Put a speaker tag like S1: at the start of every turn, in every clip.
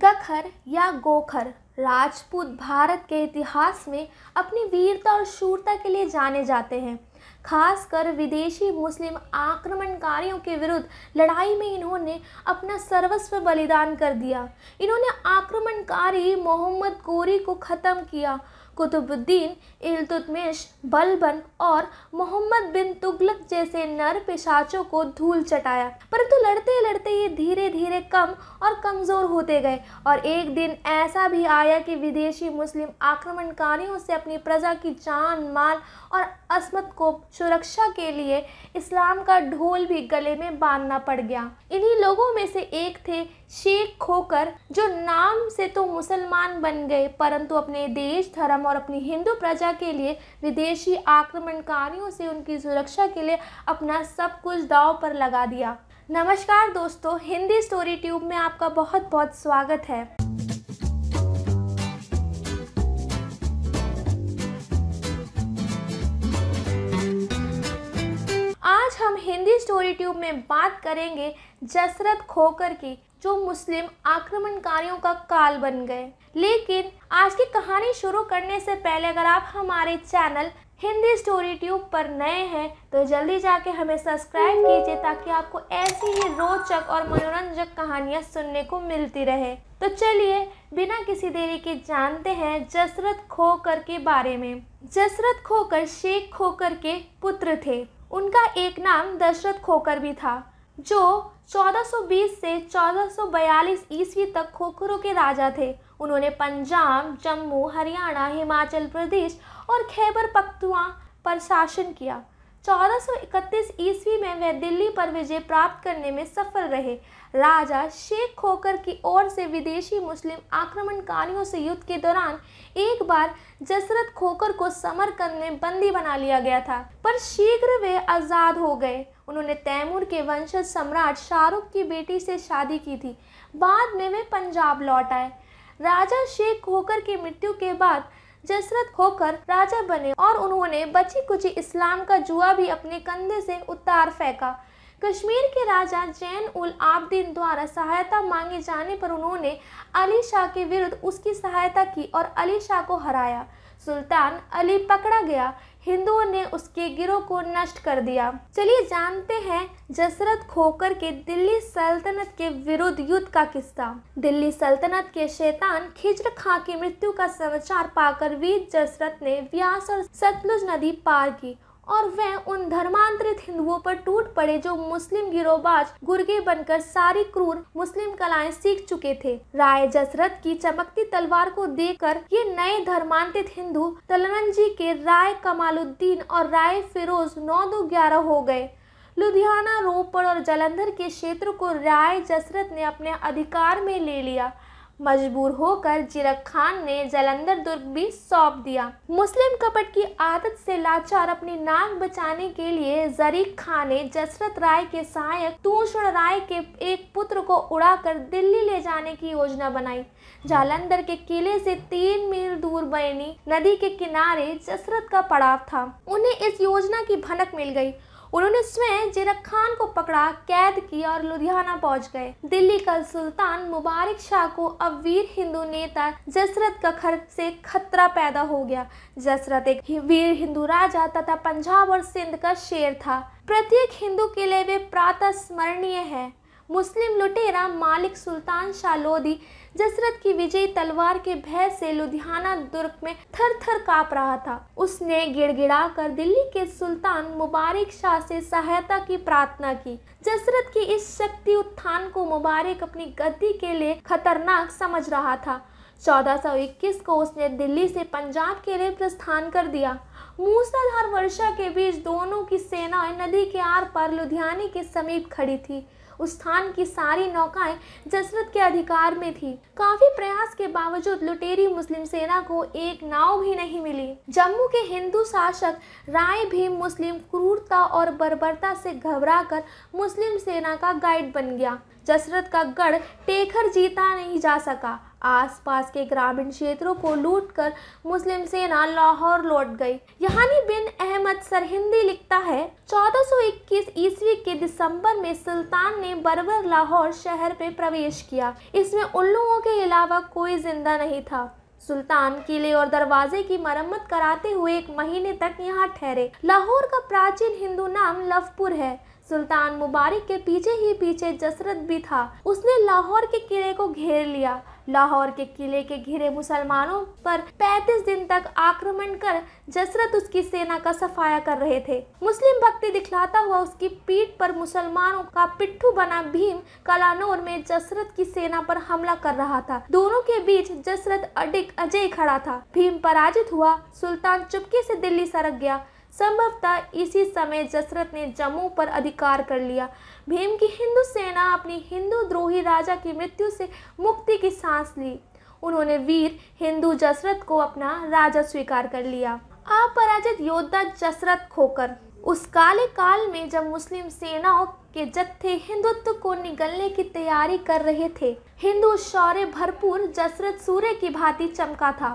S1: गखर या गोखर राजपूत भारत के इतिहास में अपनी वीरता और शूरता के लिए जाने जाते हैं खासकर विदेशी मुस्लिम आक्रमणकारियों के विरुद्ध लड़ाई में इन्होंने अपना सर्वस्व बलिदान कर दिया इन्होंने आक्रमणकारी मोहम्मद गोरी को ख़त्म किया कुतुबुद्दीन इलतुतमिश बलबन और मोहम्मद बिन तुगलक जैसे नर पिशाचों को धूल चटाया परंतु तो लड़ते लड़ते ये धीरे धीरे कम और कमज़ोर होते गए और एक दिन ऐसा भी आया कि विदेशी मुस्लिम आक्रमणकारियों से अपनी प्रजा की जान माल और असमत को सुरक्षा के लिए इस्लाम का ढोल भी गले में बांधना पड़ गया इन्हीं लोगों में से एक थे शेख खोकर जो नाम से तो मुसलमान बन गए परंतु अपने देश धर्म और अपनी हिंदू प्रजा के लिए विदेशी आक्रमणकारियों से उनकी सुरक्षा के लिए अपना सब कुछ दाव पर लगा दिया नमस्कार दोस्तों हिंदी स्टोरी ट्यूब में आपका बहुत बहुत स्वागत है हिंदी स्टोरी ट्यूब में बात करेंगे जसरत खोकर की जो मुस्लिम आक्रमणकारियों का काल बन गए लेकिन आज की कहानी शुरू करने से पहले अगर आप हमारे चैनल हिंदी स्टोरी ट्यूब पर नए हैं तो जल्दी जाके हमें सब्सक्राइब कीजिए ताकि आपको ऐसी ही रोचक और मनोरंजक कहानियाँ सुनने को मिलती रहे तो चलिए बिना किसी देरी के जानते हैं जसरत खोकर के बारे में जसरत खोकर शेख खोकर के पुत्र थे उनका एक नाम दशरथ खोकर भी था जो 1420 से 1442 ईस्वी तक खोखरों के राजा थे उन्होंने पंजाब जम्मू हरियाणा हिमाचल प्रदेश और खैबर पख्तुआ पर शासन किया 1431 ईस्वी में वह दिल्ली पर विजय प्राप्त करने में सफल रहे राजा शेख खोकर की ओर से विदेशी मुस्लिम आक्रमणकारियों से युद्ध के दौरान एक बार जसरत खोकर को समरकंद में बंदी बना लिया गया था पर शीघ्र वे आज़ाद हो गए उन्होंने तैमूर के वंशज सम्राट शाहरुख की बेटी से शादी की थी बाद में वे पंजाब लौट आए राजा शेख खोकर की मृत्यु के बाद जसरत होकर राजा बने और उन्होंने बची कुची इस्लाम का जुआ भी अपने कंधे से उतार फेंका कश्मीर के राजा जैन उल आबदीन द्वारा सहायता मांगे जाने पर उन्होंने अली शाह के विरुद्ध उसकी सहायता की और अली शाह को हराया सुल्तान अली पकड़ा गया हिंदुओं ने उसके गिरोह को नष्ट कर दिया चलिए जानते हैं जसरत खोकर के दिल्ली सल्तनत के विरुद्ध युद्ध का किस्सा दिल्ली सल्तनत के शैतान खिजर खां की मृत्यु का समाचार पाकर वीर जसरत ने व्यास और सतलुज नदी पार की और वह उन धर्मांतरित हिंदुओं पर टूट पड़े जो मुस्लिम गिरोबाज गुर्गे बनकर सारी क्रूर मुस्लिम कलाएं सीख चुके थे राय जसरत की चमकती तलवार को देखकर ये नए धर्मांतरित हिंदू तलनजी के राय कमालुद्दीन और राय फिरोज नौ दो ग्यारह हो गए लुधियाना रोपड़ और जलंधर के क्षेत्र को राय जसरत ने अपने अधिकार में ले लिया मजबूर होकर जिरक खान ने जलंधर दुर्ग भी सौंप दिया मुस्लिम कपट की आदत से लाचार अपनी नाक बचाने के लिए जरीक खान ने जसरत राय के सहायक तूषण राय के एक पुत्र को उड़ाकर दिल्ली ले जाने की योजना बनाई जालंधर के किले से तीन मील दूर बैनी नदी के किनारे जसरत का पड़ाव था उन्हें इस योजना की भनक मिल गई उन्होंने स्वयं जेरक खान को पकड़ा कैद किया और लुधियाना पहुंच गए दिल्ली का सुल्तान मुबारक शाह को अब वीर हिंदू नेता जसरत कखर से खतरा पैदा हो गया जसरत एक वीर हिंदू राजा तथा पंजाब और सिंध का शेर था प्रत्येक हिंदू के लिए वे प्रातः स्मरणीय है मुस्लिम लुटेरा मालिक सुल्तान शाह लोधी जसरथ की विजयी तलवार के भय से लुधियाना दुर्ग में थर थर काप रहा था उसने गिड़गिड़ा कर दिल्ली के सुल्तान मुबारक शाह से सहायता की प्रार्थना की जसरथ की इस शक्ति उत्थान को मुबारक अपनी गद्दी के लिए खतरनाक समझ रहा था 1421 को उसने दिल्ली से पंजाब के लिए प्रस्थान कर दिया मूसलाधार वर्षा के बीच दोनों की सेना नदी के आर पार लुधियाने के समीप खड़ी थी उस स्थान की सारी नौकाएं जसरत के अधिकार में थी काफी प्रयास के बावजूद लुटेरी मुस्लिम सेना को एक नाव भी नहीं मिली जम्मू के हिंदू शासक राय भी मुस्लिम क्रूरता और बर्बरता से घबराकर मुस्लिम सेना का गाइड बन गया जसरथ का गढ़ टेखर जीता नहीं जा सका आसपास के ग्रामीण क्षेत्रों को लूटकर मुस्लिम सेना लाहौर लौट गई यहानी बिन अहमद सरहिंदी लिखता है 1421 ईस्वी के दिसंबर में सुल्तान ने बरबर लाहौर शहर पे प्रवेश किया इसमें उल्लुओं के अलावा कोई जिंदा नहीं था सुल्तान किले और दरवाजे की मरम्मत कराते हुए एक महीने तक यहाँ ठहरे लाहौर का प्राचीन हिंदू नाम लवपुर है सुल्तान मुबारक के पीछे ही पीछे जसरत भी था उसने लाहौर के किले को घेर लिया लाहौर के किले के घिरे मुसलमानों पर 35 दिन तक आक्रमण कर जसरत उसकी सेना का सफाया कर रहे थे मुस्लिम भक्ति दिखलाता हुआ उसकी पीठ पर मुसलमानों का पिट्ठू बना भीम कलानोर में जसरत की सेना पर हमला कर रहा था दोनों के बीच जसरत अडिक अजय खड़ा था भीम पराजित हुआ सुल्तान चुपके से दिल्ली सरक गया संभवतः इसी समय दशरथ ने जम्मू पर अधिकार कर लिया भीम की हिंदू सेना अपनी हिंदू द्रोही राजा की मृत्यु से मुक्ति की सांस ली उन्होंने वीर हिंदू जसरत को अपना राजा स्वीकार कर लिया अपराजित योद्धा जसरथ खोकर उस काले काल में जब मुस्लिम सेनाओं के जत्थे हिंदुत्व को निगलने की तैयारी कर रहे थे हिंदू शौर्य भरपूर जसरथ सूर्य की भांति चमका था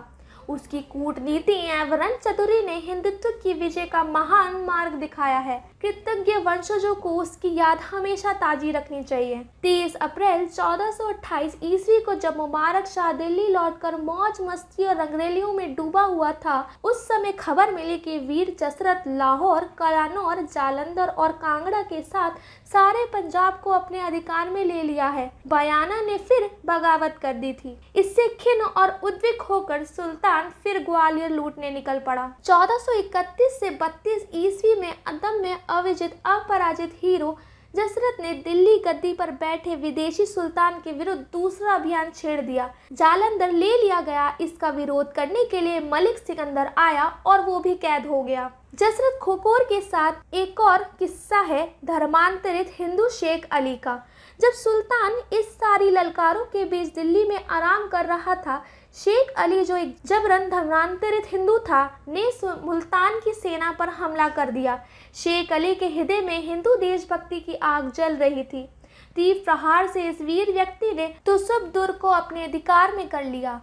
S1: उसकी कूटनीति एवं चतुरी ने हिंदुत्व की विजय का महान मार्ग दिखाया है कृतज्ञ वंशजों को उसकी याद हमेशा ताजी रखनी चाहिए 23 अप्रैल 1428 ईस्वी को जब मुबारक शाह दिल्ली लौटकर मौज मस्ती और रंगरेलियों में डूबा हुआ था उस समय खबर मिली कि वीर जसरत लाहौर कलानौर जालंधर और कांगड़ा के साथ सारे पंजाब को अपने अधिकार में ले लिया है बयाना ने फिर बगावत कर दी थी इससे खिन और उद्विक होकर सुल्तान फिर ग्वालियर लूटने निकल पड़ा 1431 से 32 ईस्वी में अदम में अविजित अपराजित हीरो जसरत ने दिल्ली गद्दी पर बैठे विदेशी सुल्तान के विरुद्ध दूसरा अभियान छेड़ दिया जालंधर ले लिया गया इसका विरोध करने के लिए मलिक सिकंदर आया और वो भी कैद हो गया जसरत खोकोर के साथ एक और किस्सा है धर्मांतरित हिंदू शेख अली का जब सुल्तान इस सारी ललकारों के बीच दिल्ली में आराम कर रहा था शेख अली जो एक जबरन धर्मांतरित हिंदू था ने मुल्तान की सेना पर हमला कर दिया शेख अली के हृदय में हिंदू देशभक्ति की आग जल रही थी तीव्र प्रहार से इस वीर व्यक्ति ने तो दुर को अपने अधिकार में कर लिया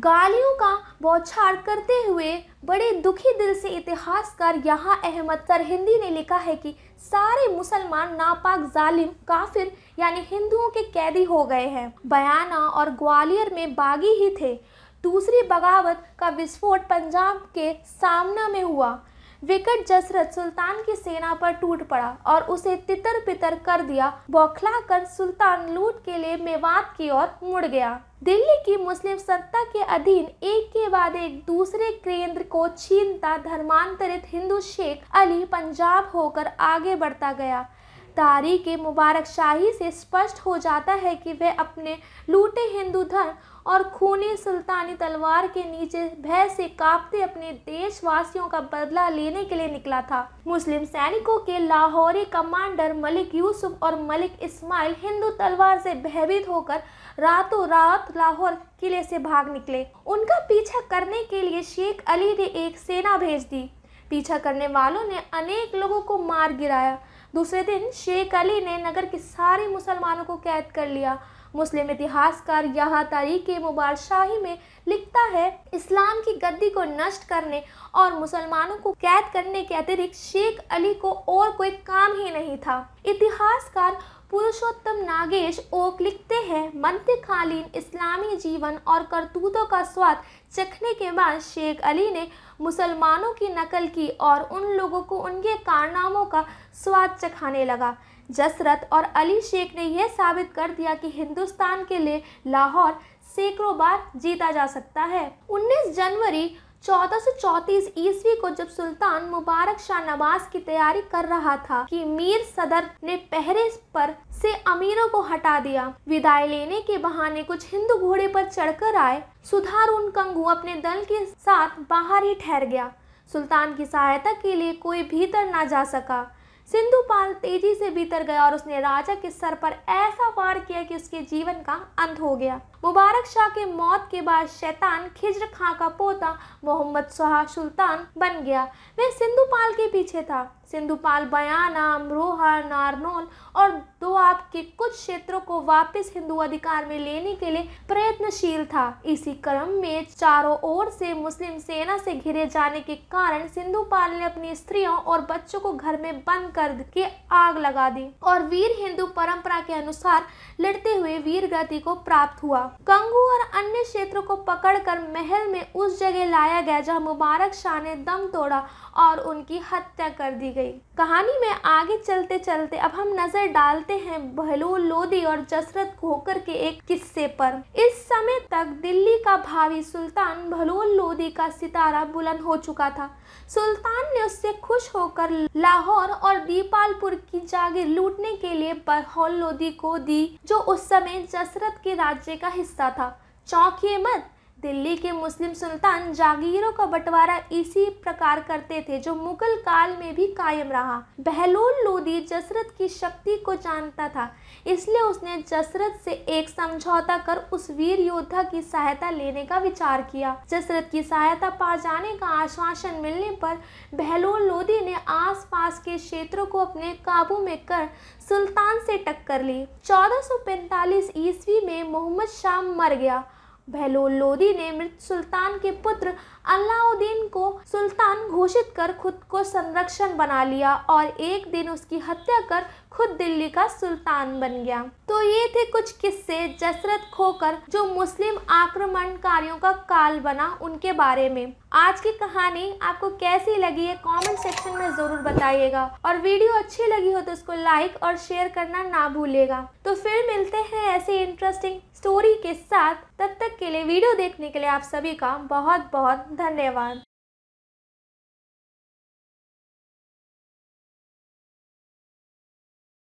S1: गालियों का बौछार करते हुए बड़े दुखी दिल से इतिहासकार यहाँ अहमद सरहिंदी ने लिखा है कि सारे मुसलमान नापाक जालिम काफिर यानी हिंदुओं के कैदी हो गए हैं बयाना और ग्वालियर में बागी ही थे दूसरी बगावत का विस्फोट पंजाब के सामना में हुआ विकट जसरत सुल्तान की सेना पर टूट पड़ा और उसे तितर पितर कर दिया बौखला कर सुल्तान लूट के लिए मेवात की ओर मुड़ गया दिल्ली की मुस्लिम सत्ता के अधीन एक के बाद एक दूसरे केंद्र को छीनता धर्मांतरित हिंदू शेख अली पंजाब होकर आगे बढ़ता गया तारीख मुबारक शाही से स्पष्ट हो जाता है कि वह अपने लूटे हिंदू धर्म और खूनी सुल्तानी तलवार के नीचे भय से कांपते अपने देशवासियों का बदला लेने के लिए निकला था मुस्लिम सैनिकों के लाहौरी कमांडर मलिक यूसुफ और मलिक इस्माइल हिंदू तलवार से भयभीत होकर रातों रात लाहौर किले से भाग निकले उनका पीछा करने के लिए शेख अली ने एक सेना भेज दी पीछा करने वालों ने अनेक लोगों को मार गिराया दूसरे दिन शेख अली ने नगर के सारे मुसलमानों को कैद कर लिया मुस्लिम इतिहासकार यहाँ तारीख के मुबारशाही में लिखता है इस्लाम की गद्दी को नष्ट करने और मुसलमानों को कैद करने के अतिरिक्त शेख अली को और कोई काम ही नहीं था इतिहासकार पुरुषोत्तम नागेश ओक लिखते हैं मंत्रकालीन इस्लामी जीवन और करतूतों का स्वाद चखने के बाद शेख अली ने मुसलमानों की नकल की और उन लोगों को उनके कारनामों का स्वाद चखाने लगा जसरत और अली शेख ने यह साबित कर दिया कि हिंदुस्तान के लिए लाहौर सैकड़ों बार जीता जा सकता है 19 जनवरी चौतीस ईस्वी को जब सुल्तान मुबारक शाह नवाज की तैयारी कर रहा था कि मीर सदर ने पहरे पर से अमीरों को हटा दिया विदाई लेने के बहाने कुछ हिंदू घोड़े पर चढ़कर आए सुधारून कंगू अपने दल के साथ बाहर ही ठहर गया सुल्तान की सहायता के लिए कोई भीतर ना जा सका सिंधुपाल तेजी से भीतर गया और उसने राजा के सर पर ऐसा वार किया कि उसके जीवन का अंत हो गया मुबारक शाह के मौत के बाद शैतान खिजर खां का पोता मोहम्मद सुहा सुल्तान बन गया वह सिंधुपाल के पीछे था सिंधुपाल बयाना अमरोहा नारनौल और आप के कुछ क्षेत्रों को वापस हिंदू अधिकार में लेने के लिए प्रयत्नशील था इसी क्रम में चारों ओर से मुस्लिम सेना से घिरे जाने के कारण सिंधुपाल ने अपनी स्त्रियों और बच्चों को घर में बंद कर के आग लगा दी और वीर हिंदू परंपरा के अनुसार लड़ते हुए वीर गति को प्राप्त हुआ कंगू और अन्य क्षेत्रों को पकड़कर महल में उस जगह लाया गया जहाँ मुबारक शाह ने दम तोड़ा और उनकी हत्या कर दी गई गई कहानी में आगे चलते चलते अब हम नजर डालते हैं बहलोल लोदी और जसरत खोकर के एक किस्से पर इस समय तक दिल्ली का भावी सुल्तान बहलोल लोदी का सितारा बुलंद हो चुका था सुल्तान ने उससे खुश होकर लाहौर और दीपालपुर की जागीर लूटने के लिए बहलोल लोदी को दी जो उस समय जसरत के राज्य का हिस्सा था चौंकिए मत दिल्ली के मुस्लिम सुल्तान जागीरों का बंटवारा इसी प्रकार करते थे जो मुगल काल में भी कायम रहा बहलोल लोदी जसरत की शक्ति को जानता था इसलिए उसने जसरत से एक समझौता कर उस वीर योद्धा की सहायता लेने का विचार किया जसरत की सहायता पा जाने का आश्वासन मिलने पर बहलोल लोदी ने आसपास के क्षेत्रों को अपने काबू में कर सुल्तान से टक्कर ली 1445 ईस्वी में मोहम्मद शाह मर गया बहलोल लोदी ने मृत सुल्तान के पुत्र अलाउद्दीन को सुल्तान घोषित कर खुद को संरक्षण बना लिया और एक दिन उसकी हत्या कर खुद दिल्ली का सुल्तान बन गया तो ये थे कुछ किस्से जसरत खोकर जो मुस्लिम आक्रमणकारियों का काल बना उनके बारे में आज की कहानी आपको कैसी लगी है कमेंट सेक्शन में ज़रूर बताइएगा और वीडियो अच्छी लगी हो तो उसको लाइक और शेयर करना ना भूलेगा तो फिर मिलते हैं ऐसे इंटरेस्टिंग स्टोरी के साथ तब तक के लिए वीडियो देखने के लिए आप सभी का बहुत बहुत धन्यवाद